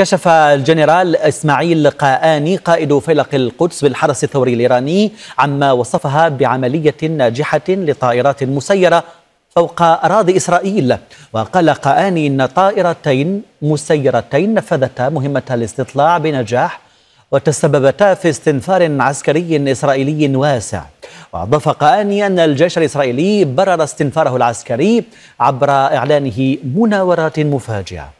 كشف الجنرال إسماعيل قاني قائد فيلق القدس بالحرس الثوري الإيراني عما وصفها بعملية ناجحة لطائرات مسيرة فوق أراضي إسرائيل وقال قاني إن طائرتين مسيرتين نفذتا مهمة الاستطلاع بنجاح وتسببتا في استنفار عسكري إسرائيلي واسع وأضاف قاني أن الجيش الإسرائيلي برر استنفاره العسكري عبر إعلانه مناورات مفاجئة